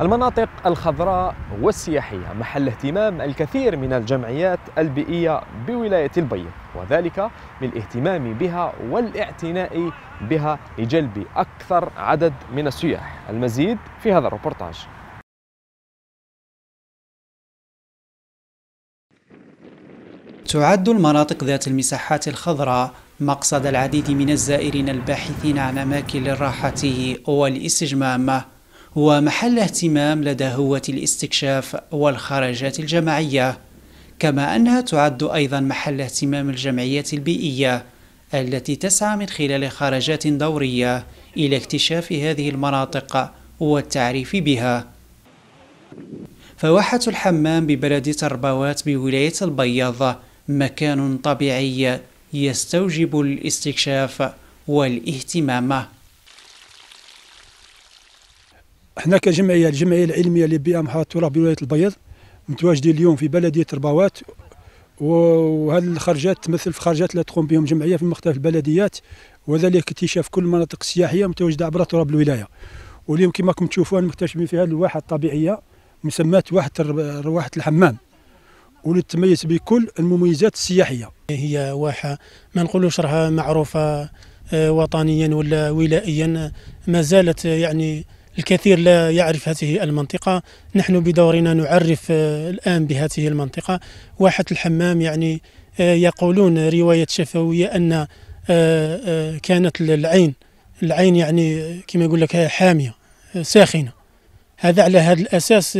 المناطق الخضراء والسياحية محل اهتمام الكثير من الجمعيات البيئية بولاية البيض وذلك بالاهتمام بها والاعتناء بها لجلب أكثر عدد من السياح المزيد في هذا الربورتاج تعد المناطق ذات المساحات الخضراء مقصد العديد من الزائرين الباحثين عن أماكن للراحة والاستجمام هو محل اهتمام لدى هوة الاستكشاف والخرجات الجماعية كما أنها تعد أيضا محل اهتمام الجمعية البيئية التي تسعى من خلال خرجات دورية إلى اكتشاف هذه المناطق والتعريف بها فواحة الحمام ببلد تربوات بولاية البيض مكان طبيعي يستوجب الاستكشاف والاهتمام حنا كجمعيه الجمعيه العلميه للبيئه محافظه التراب بولايه البيض متواجدين اليوم في بلديه رباوات وهذه الخرجات تمثل في خرجات لا تقوم بهم جمعيه في مختلف البلديات وذلك اكتشاف كل المناطق السياحيه المتواجده عبر تراب الولايه واليوم كما راكم تشوفوا مكتشفين في هذه الواحه الطبيعيه مسماة واحه واحه الحمام واللي بكل المميزات السياحيه هي واحه ما نقولوش راها معروفه آه، وطنيا ولا ولائيا ما زالت آه، يعني الكثير لا يعرف هذه المنطقة نحن بدورنا نعرف آه، الآن بهذه المنطقة واحة الحمام يعني آه، يقولون رواية شفوية أن آه، كانت العين العين يعني كما يقول لك حامية ساخنة هذا على هذا الأساس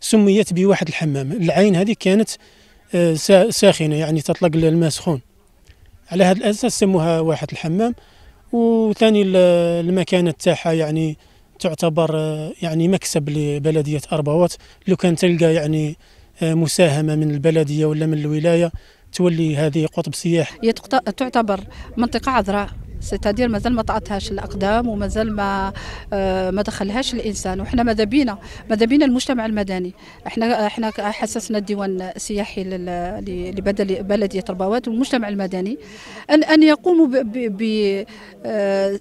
سميت بواحد الحمام العين هذه كانت ساخنة يعني تطلق الماء سخون على هذا الأساس سموها واحد الحمام وثاني المكانة تاعها يعني تعتبر آه، يعني مكسب لبلديه ارباوات لو كان تلقى يعني آه، مساهمه من البلديه ولا من الولايه تولي هذه قطب سياحي تعتبر منطقه عذراء ستادير مازال ما تعطهاش الاقدام ومازال ما آه، ما دخلهاش الانسان وحنا ماذا بينا ماذا بينا المجتمع المدني احنا احنا حسسنا الديوان السياحي لبلديه رباوات والمجتمع المدني ان ان يقوموا آه،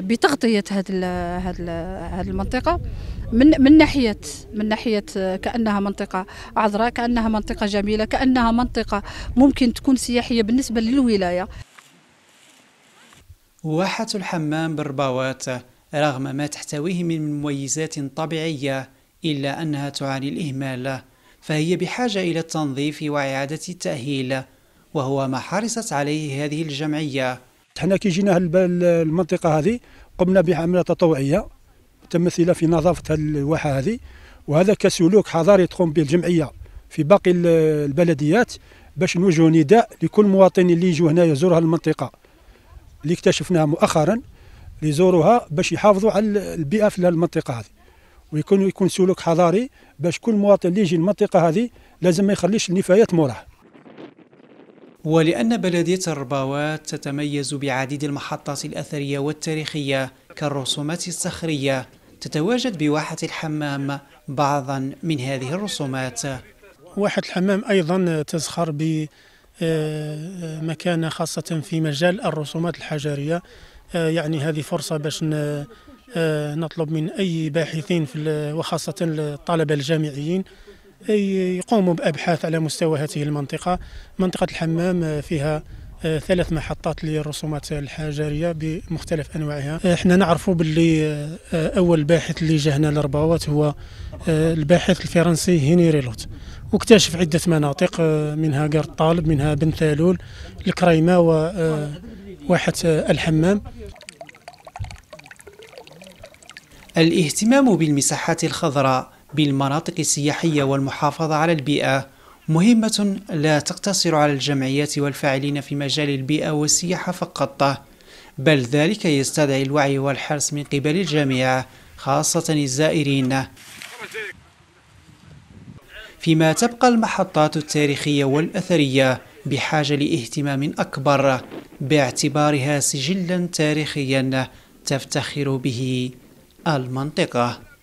بتغطيه هذه هذه المنطقه من من ناحيه من ناحيه كانها منطقه عذراء كانها منطقه جميله كانها منطقه ممكن تكون سياحيه بالنسبه للولايه واحة الحمام بالرباوات رغم ما تحتويه من مميزات طبيعية إلا أنها تعاني الإهمال فهي بحاجة إلى التنظيف وإعادة التأهيل وهو ما حرصت عليه هذه الجمعية حنا كي جينا المنطقة هذه قمنا بعملة تطوعية متمثلة في نظافة الواحة هذه وهذا كسلوك حضاري تقوم به الجمعية في باقي البلديات باش نوجه نداء لكل مواطن اللي يجوا هنا يزور هذه المنطقة اللي اكتشفناها مؤخرا اللي يزوروها باش يحافظوا على البيئه في المنطقه هذه ويكون يكون سلوك حضاري باش كل مواطن اللي يجي المنطقه هذه لازم ما يخليش النفايات موراه ولأن بلدية الرباوات تتميز بعديد المحطات الأثرية والتاريخية كالرسومات الصخرية تتواجد بواحة الحمام بعضا من هذه الرسومات واحة الحمام أيضا تزخر ب آه، آه، مكانه خاصة في مجال الرسومات الحجرية آه، يعني هذه فرصة باش نطلب من أي باحثين في وخاصة الطلبة الجامعيين يقوموا بأبحاث على مستوى هذه المنطقة منطقة الحمام فيها ثلاث محطات للرسومات الحجرية بمختلف أنواعها احنا نعرفوا باللي أول باحث اللي جهنا لربوات لرباوات هو الباحث الفرنسي هنري لوت واكتشف عدة مناطق آه، منها قر الطالب منها بن ثالول الكريمة وواحة آه، آه، الحمام الاهتمام بالمساحات الخضراء بالمناطق السياحية والمحافظة على البيئة مهمة لا تقتصر على الجمعيات والفاعلين في مجال البيئة والسياحة فقط بل ذلك يستدعي الوعي والحرص من قبل الجميع خاصة الزائرين فيما تبقى المحطات التاريخية والأثرية بحاجة لاهتمام أكبر باعتبارها سجلا تاريخيا تفتخر به المنطقة